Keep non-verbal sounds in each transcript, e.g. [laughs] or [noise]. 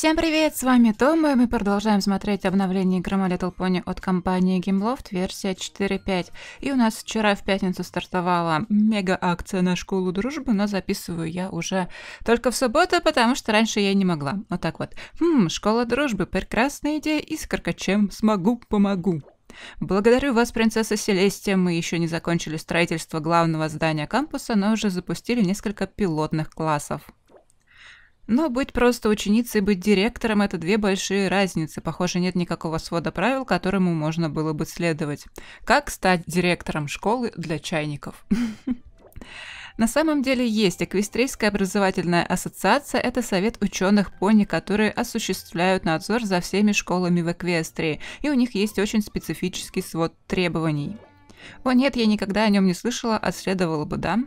Всем привет, с вами Тома, и мы продолжаем смотреть обновление игры My Little Pony от компании Gameloft, версия 4.5. И у нас вчера в пятницу стартовала мега-акция на школу дружбы, но записываю я уже только в субботу, потому что раньше я не могла. Вот так вот. Хм, школа дружбы, прекрасная идея, искорка, чем смогу, помогу. Благодарю вас, принцесса Селестия. Мы еще не закончили строительство главного здания кампуса, но уже запустили несколько пилотных классов. Но быть просто ученицей и быть директором – это две большие разницы. Похоже, нет никакого свода правил, которому можно было бы следовать. Как стать директором школы для чайников? [laughs] На самом деле есть Эквестрийская образовательная ассоциация – это совет ученых пони, которые осуществляют надзор за всеми школами в Эквестрии, и у них есть очень специфический свод требований. О нет, я никогда о нем не слышала, а следовало бы, да?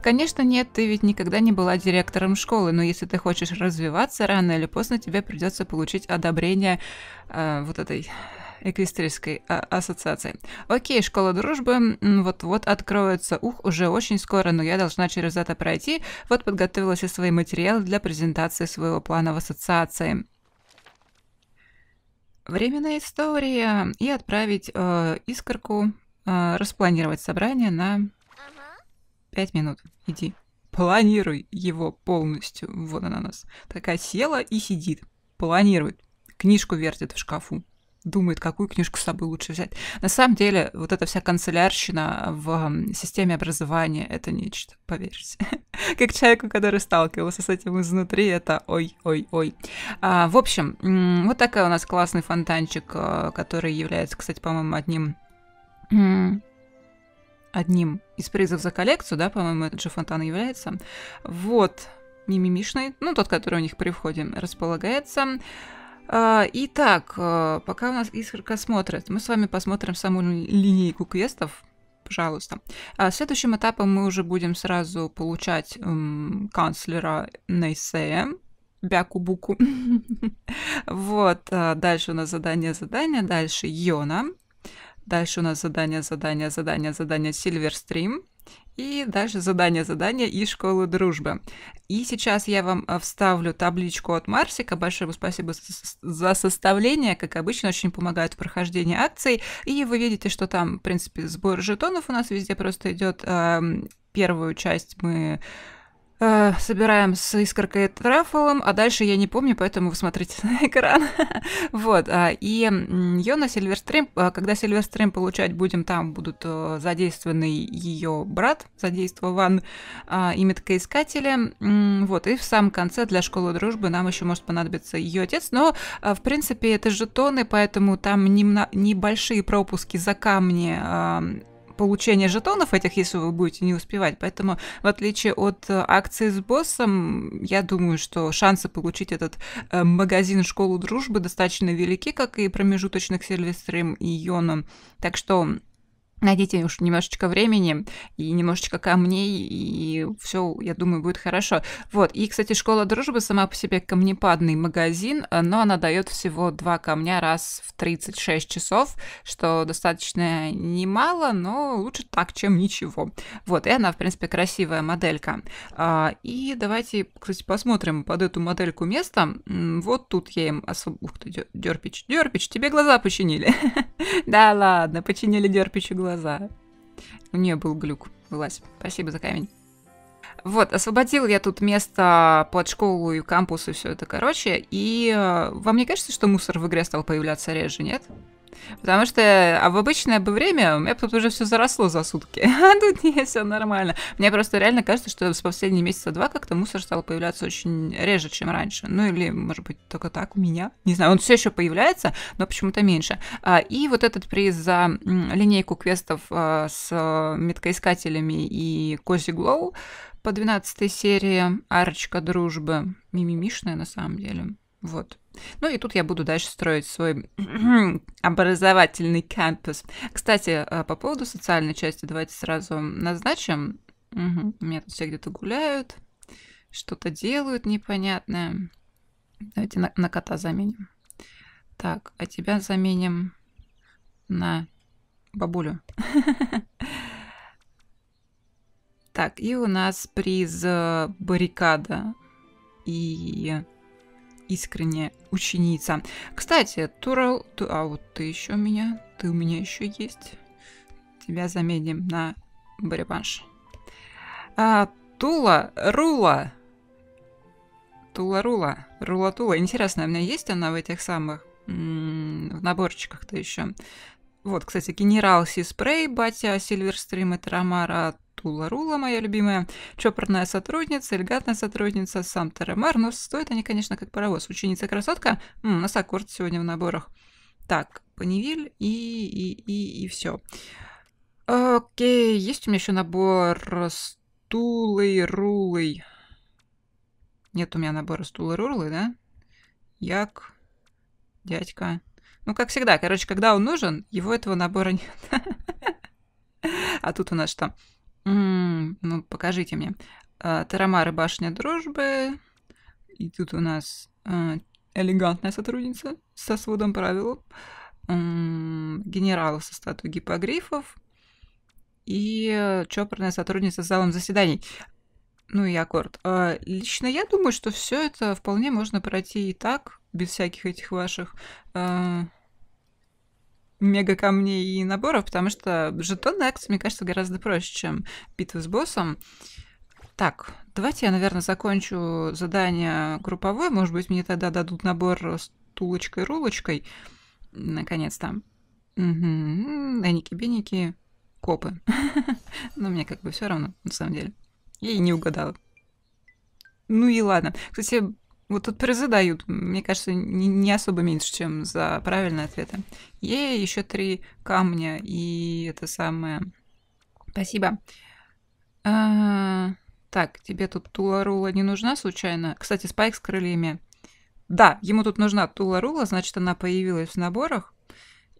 Конечно, нет, ты ведь никогда не была директором школы, но если ты хочешь развиваться, рано или поздно тебе придется получить одобрение э, вот этой эквестрийской а- ассоциации. Окей, школа дружбы вот-вот откроется. Ух, уже очень скоро, но я должна через это пройти. Вот подготовила все свои материалы для презентации своего плана в ассоциации. Временная история. И отправить э, искорку, э, распланировать собрание на Пять минут. Иди. Планируй его полностью. Вот она нас. Такая села и сидит. Планирует. Книжку вертит в шкафу. Думает, какую книжку с собой лучше взять. На самом деле, вот эта вся канцелярщина в системе образования — это нечто, поверьте. [laughs] Как человеку, который сталкивался с этим изнутри, это ой-ой-ой. А, в общем, вот такая у нас классный фонтанчик, э, который является, кстати, по-моему, одним одним из призов за коллекцию, да, по-моему, этот же фонтан является. Вот, мимимишный, ну, тот, который у них при входе располагается. А, итак, э, пока у нас искорка смотрит, мы с вами посмотрим саму линейку квестов, пожалуйста. А, следующим этапом мы уже будем сразу получать эм, канцлера Нейсея, Бяку-буку. [laughs] вот, а, дальше у нас задание-задание, дальше Йона, Дальше у нас задание, задание, задание, задание Silverstream. И дальше задание, задание из школы дружбы. И сейчас я вам э, вставлю табличку от Марсика. Большое спасибо за составление. Как обычно, очень помогает в прохождении акций. И вы видите, что там, в принципе, сбор жетонов у нас везде просто идет. Эм, первую часть мы Э, собираем с искоркой трефлом, а дальше я не помню, поэтому вы смотрите на [laughs] экран. вот, э, и ее на Сильверстрим, а, когда Сильверстрим получать будем, там будут э, задействованы ее брат, задействован э, и меткоискатели, вот, и в самом конце для школы дружбы нам еще может понадобиться ее отец, но, в принципе, это жетоны, поэтому там немно, небольшие пропуски за камни получение жетонов этих, если вы будете не успевать. Поэтому, в отличие от э, акции с боссом, я думаю, что шансы получить этот э, магазин «Школу дружбы» достаточно велики, как и промежуточных сервис Stream и Йоном. Так что Найдите уж немножечко времени и немножечко камней, и все, я думаю, будет хорошо. Вот. И, кстати, школа дружбы сама по себе камнепадный магазин, но она дает всего два камня раз в 36 часов, что достаточно немало, но лучше так, чем ничего. Вот. И она, в принципе, красивая моделька. А, и давайте, кстати, посмотрим под эту модельку место. Вот тут я им особо... Ух ты, дерпич, дерпич, тебе глаза починили. [laughs] Да ладно, починили дерпичу глаза глаза. У нее был глюк. Вылазь. Спасибо за камень. Вот, освободил я тут место под школу и кампус и все это, короче. И э, вам не кажется, что мусор в игре стал появляться реже, нет? Потому что а в обычное бы время у меня тут уже все заросло за сутки. [laughs] А тут не все нормально. Мне просто реально кажется, что с последние месяца два как-то мусор стал появляться очень реже, чем раньше. Ну или, может быть, только так у меня. Не знаю, он все еще появляется, но почему-то меньше. А, и вот этот приз за линейку квестов а, с меткоискателями и Кози Глоу по 12 серии «Арочка дружбы». Мимимишная, на самом деле. Вот. Ну и тут я буду дальше строить свой образовательный кампус. Кстати, э, по поводу социальной части давайте сразу назначим. Угу. У меня тут все где-то гуляют, что-то делают непонятное. Давайте на, на кота заменим. Так, а тебя заменим на бабулю. [laughs] Так, и у нас приз э, баррикада. И искренняя ученица. Кстати, Турал... А вот ты еще у меня... Ты у меня еще есть. Тебя заменим на барибанш. А, Тула, Рула. Тула, Рула. Рула, Тула. Интересно, у меня есть она в этих самых... в наборчиках-то еще. Вот, кстати, генерал Сиспрей, батя Сильверстрим и Трамара. Тула Рула, моя любимая, чопорная сотрудница, элегантная сотрудница, сам Теремар, но ну, стоят они, конечно, как паровоз. Ученица-красотка, нас аккорд сегодня в наборах. Так, Панивиль и, и, и, и все. Окей, есть у меня еще набор с Тулой Рулой. Нет у меня набора с Тулой Рулой, да? Як, дядька. Ну, как всегда, короче, когда он нужен, его этого набора [laughs] нет. А тут у нас что? М ну, покажите мне. А, Тарамары башня дружбы. И тут у нас а, элегантная сотрудница со сводом правил. Генерал со статуей гипогрифов. И э, чопорная сотрудница с залом заседаний. Ну и аккорд. А, лично я думаю, что все это вполне можно пройти и так, без всяких этих ваших мега камней и наборов, потому что жетоны акции, мне кажется, гораздо проще, чем битва с боссом. Так, давайте я, наверное, закончу задание групповое. Может быть, мне тогда дадут набор с тулочкой-рулочкой. Наконец-то. Угу. Эники-беники. Копы. [laughs] Но мне как бы все равно, на самом деле. Я и не угадала. Ну и ладно. Кстати, вот тут призы дают, мне кажется, не, не особо меньше, чем за правильные ответы. Ей еще три камня и это самое. Спасибо. А, так, тебе тут Туларула не нужна случайно? Кстати, Спайк с крыльями. Да, ему тут нужна Туларула, значит, она появилась в наборах.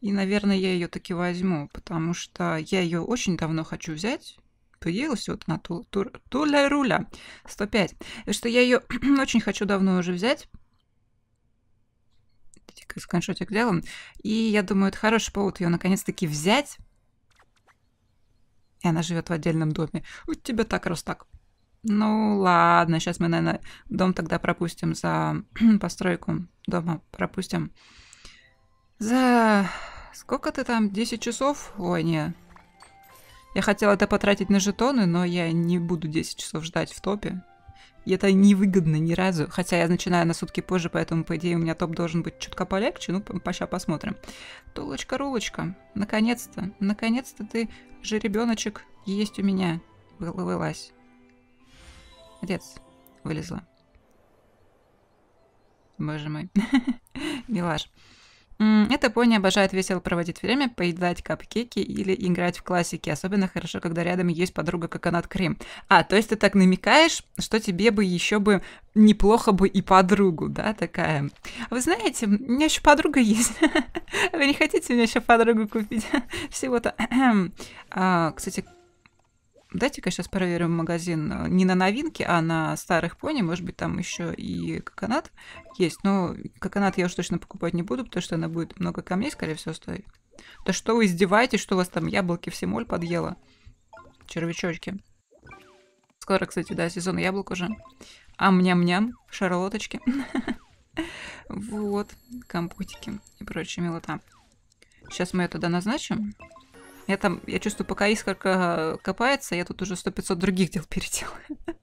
И, наверное, я ее таки возьму, потому что я ее очень давно хочу взять приелась вот на ту, ту, Туля Руля 105. Потому что я ее [clears throat] очень хочу давно уже взять. Сканшотик делаем. И я думаю, это хороший повод ее наконец-таки взять. И она живет в отдельном доме. У тебя так раз так. Ну ладно, сейчас мы, наверное, дом тогда пропустим за [clears throat] постройку дома. Пропустим. За сколько ты там? 10 часов? Ой, не. Я хотела это потратить на жетоны, но я не буду 10 часов ждать в топе. И это невыгодно ни разу. Хотя я начинаю на сутки позже, поэтому, по идее, у меня топ должен быть чутка полегче. Ну, поща посмотрим. Тулочка, рулочка. Наконец-то. Наконец-то ты же ребеночек есть у меня. Вылазь. Отец. Вылезла. Боже мой. [laughs] Милаш. Эта пони обожает весело проводить время, поедать капкейки или играть в классики. Особенно хорошо, когда рядом есть подруга Коконат Крем. А, то есть ты так намекаешь, что тебе бы еще бы неплохо бы и подругу, да, такая. Вы знаете, у меня еще подруга есть. [laughs] Вы не хотите мне еще подругу купить? [laughs] Всего-то. [clears throat] А, кстати, дайте-ка сейчас проверим магазин э, не на новинки, а на старых пони. Может быть, там еще и коконат есть. Но коконат я уж точно покупать не буду, потому что она будет много камней, скорее всего, стоит. Да что вы издеваетесь, что у вас там яблоки все моль подъела? Червячочки. Скоро, кстати, да, сезон яблок уже. Ам-ням-ням, шарлоточки. [laughs] Вот, компотики и прочая милота. Сейчас мы ее туда назначим. Я там, я чувствую, пока искорка а, копается, я тут уже сто пятьсот других дел [laughs] переделаю.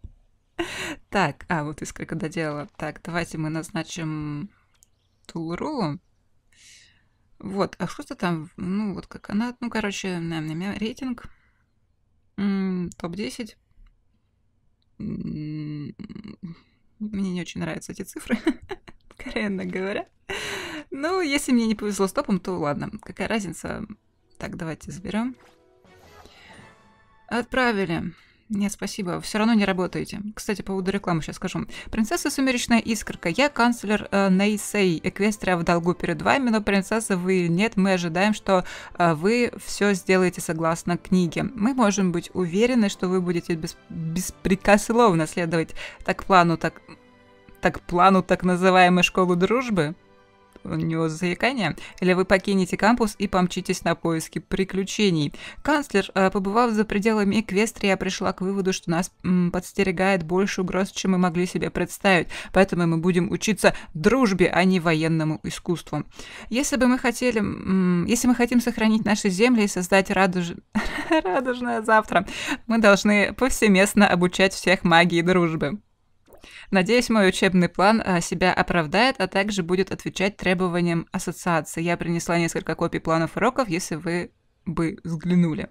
Так, а, вот искорка доделала. Так, давайте мы назначим Тулрулу. Вот, а что-то там, ну, вот как она, ну, короче, рейтинг. Топ-10. Мне не очень нравятся эти цифры, [laughs] коренно говоря. Ну, если мне не повезло с топом, то ладно, какая разница, так, давайте заберем. Отправили. Нет, спасибо, все равно не работаете. Кстати, по поводу рекламы сейчас скажу. Принцесса Сумеречная Искорка, я канцлер э, Нейсей, Эквестрия в долгу перед вами, но принцесса вы нет, мы ожидаем, что э, вы все сделаете согласно книге. Мы можем быть уверены, что вы будете бес беспрекословно следовать так плану, так, так плану так называемой школы дружбы у него заикание, или вы покинете кампус и помчитесь на поиски приключений. Канцлер, э, побывав за пределами Эквестрия, пришла к выводу, что нас м, подстерегает больше угроз, чем мы могли себе представить, поэтому мы будем учиться дружбе, а не военному искусству. Если бы мы хотели, м, если мы хотим сохранить наши земли и создать радуж... [laughs] радужное завтра, мы должны повсеместно обучать всех магии дружбы. Надеюсь, мой учебный план а, себя оправдает, а также будет отвечать требованиям ассоциации. Я принесла несколько копий планов уроков, если вы бы взглянули.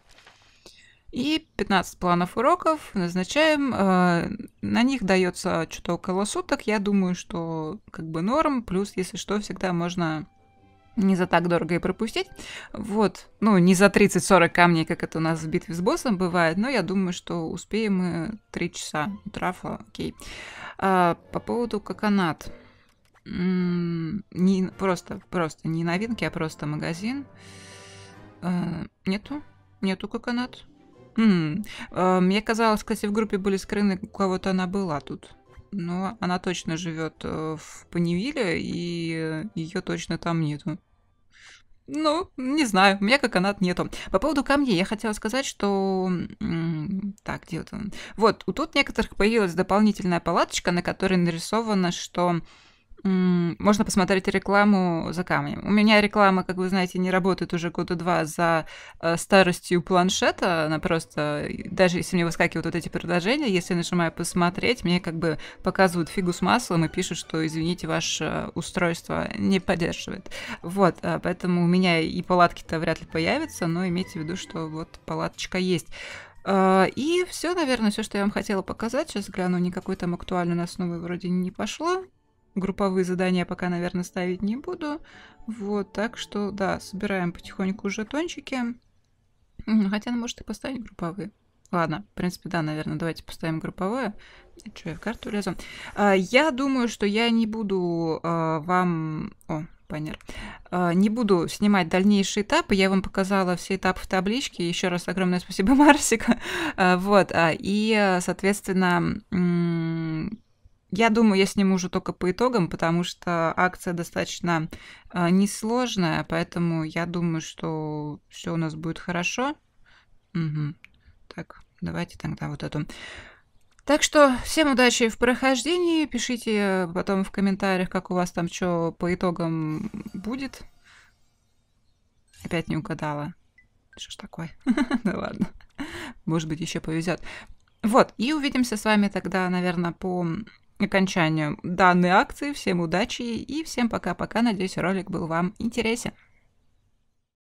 И 15 планов уроков назначаем. А, на них дается что-то около суток. Я думаю, что как бы норм. Плюс, если что, всегда можно не за так дорого и пропустить. Вот, ну, не за 30-40 камней, как это у нас в битве с боссом бывает, но я думаю, что успеем мы 3 часа утра, окей. А, по поводу коконат. не, просто, просто не новинки, а просто магазин. А, нету, нету коконат. М а, мне казалось, кстати, в группе были скрыны, у кого-то она была тут но она точно живет э, в Паневиле, и э, ее точно там нету. Ну, не знаю, у меня как канат нету. По поводу камней я хотела сказать, что... Так, где вот он? Вот, тут некоторых появилась дополнительная палаточка, на которой нарисовано, что можно посмотреть рекламу за камнем. У меня реклама, как вы знаете, не работает уже года два за э, старостью планшета. Она просто, э, даже если мне выскакивают вот эти предложения, если я нажимаю «посмотреть», мне как бы показывают фигу с маслом и пишут, что, извините, ваше устройство не поддерживает. Вот, а поэтому у меня и палатки-то вряд ли появятся, но имейте в виду, что вот палаточка есть. Э, и все, наверное, все, что я вам хотела показать. Сейчас гляну, никакой там актуальной у нас вроде не пошло групповые задания пока, наверное, ставить не буду. Вот, так что, да, собираем потихоньку жетончики. Хотя, может, и поставить групповые. Ладно, в принципе, да, наверное, давайте поставим групповое. Что, я в карту лезу? А, я думаю, что я не буду а, вам... О, баннер. А, не буду снимать дальнейшие этапы. Я вам показала все этапы в табличке. Еще раз огромное спасибо, [laughs] Марсик. А, вот, а, и, соответственно я думаю, я сниму уже только по итогам, потому что акция достаточно э, несложная, поэтому я думаю, что все у нас будет хорошо. Угу. Так, давайте тогда вот эту. Так что всем удачи в прохождении. Пишите потом в комментариях, как у вас там что по итогам будет. Опять не угадала. Что ж такое? [laughs] Да ладно. Может быть, еще повезет. Вот, и увидимся с вами тогда, наверное, по окончанию данной акции. Всем удачи и всем пока-пока. Надеюсь, ролик был вам интересен.